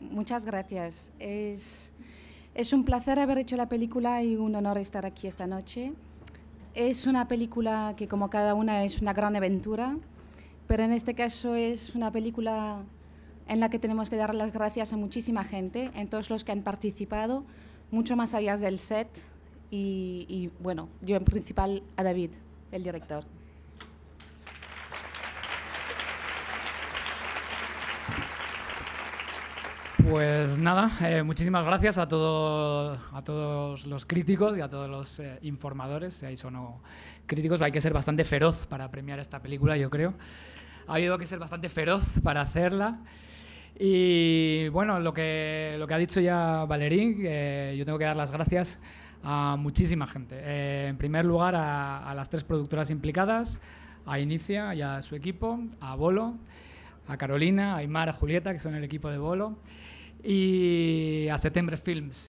Muchas gracias. Es, un placer haber hecho la película y un honor estar aquí esta noche. Es una película que, como cada una, es una gran aventura, pero en este caso es una película en la que tenemos que dar las gracias a muchísima gente, en todos los que han participado, mucho más allá del set y bueno, yo en principal a David, el director. Pues nada, eh, muchísimas gracias a, a todos los críticos y a todos los eh, informadores, si o no críticos. Hay que ser bastante feroz para premiar esta película, yo creo. Ha habido que ser bastante feroz para hacerla. Y bueno, lo que, lo que ha dicho ya Valerín, eh, yo tengo que dar las gracias a muchísima gente. en primer lugar, a, a las tres productoras implicadas, a Inicia y a su equipo, a Bolo a Carolina, a Aymar, a Julieta, que son el equipo de Bolo, y a September Films,